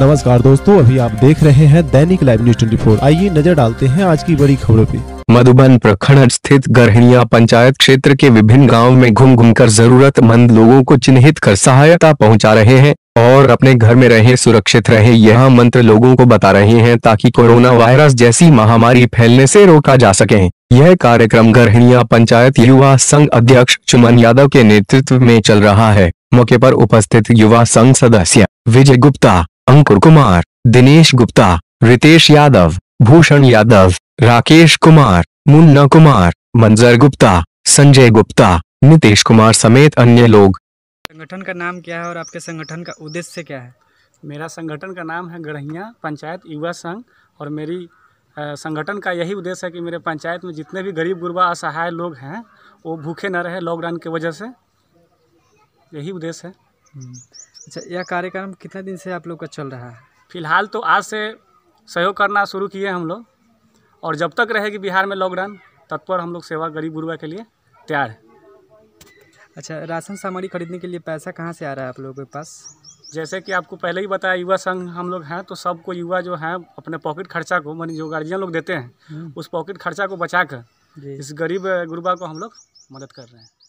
नमस्कार दोस्तों अभी आप देख रहे हैं दैनिक लाइव न्यूज ट्वेंटी फोर आइए नजर डालते हैं आज की बड़ी खबरों पे मधुबन प्रखंड स्थित गरहनिया पंचायत क्षेत्र के विभिन्न गांव में घूम घूम कर जरूरतमंद लोगों को चिन्हित कर सहायता पहुंचा रहे हैं और अपने घर में रहे सुरक्षित रहे यह मंत्र लोगों को बता रहे हैं ताकि कोरोना वायरस जैसी महामारी फैलने से रोका जा सके यह कार्यक्रम गरहनिया पंचायत युवा संघ अध्यक्ष चुमन यादव के नेतृत्व में चल रहा है मौके पर उपस्थित युवा संघ सदस्य विजय गुप्ता अंकुर कुमार दिनेश गुप्ता रितेश यादव भूषण यादव राकेश कुमार मुन्ना कुमार मंजर गुप्ता संजय गुप्ता नीतीश कुमार समेत अन्य लोग संगठन का नाम क्या है और आपके संगठन का उद्देश्य क्या है मेरा संगठन का नाम है गढ़िया पंचायत युवा संघ और मेरी संगठन का यही उद्देश्य है कि मेरे पंचायत में जितने भी गरीब गुरबा असहाय लोग हैं वो भूखे न रहे लॉकडाउन की वजह से यही उद्देश्य है हम्म। अच्छा यह कार्यक्रम कितने दिन से आप लोग का चल रहा है फिलहाल तो आज से सहयोग करना शुरू किए हम लोग और जब तक रहेगी बिहार में लॉकडाउन तत्पर हम लोग सेवा गरीब गुरुआ के लिए तैयार है अच्छा राशन सामग्री खरीदने के लिए पैसा कहाँ से आ रहा है आप लोगों के पास जैसे कि आपको पहले ही बताया युवा संघ हम लोग हैं तो सबको युवा जो हैं अपने पॉकेट खर्चा को मानी जो गार्जियन लोग देते हैं हम्म। उस पॉकेट खर्चा को बचा कर इस गरीब गुरुबा को हम लोग मदद कर रहे हैं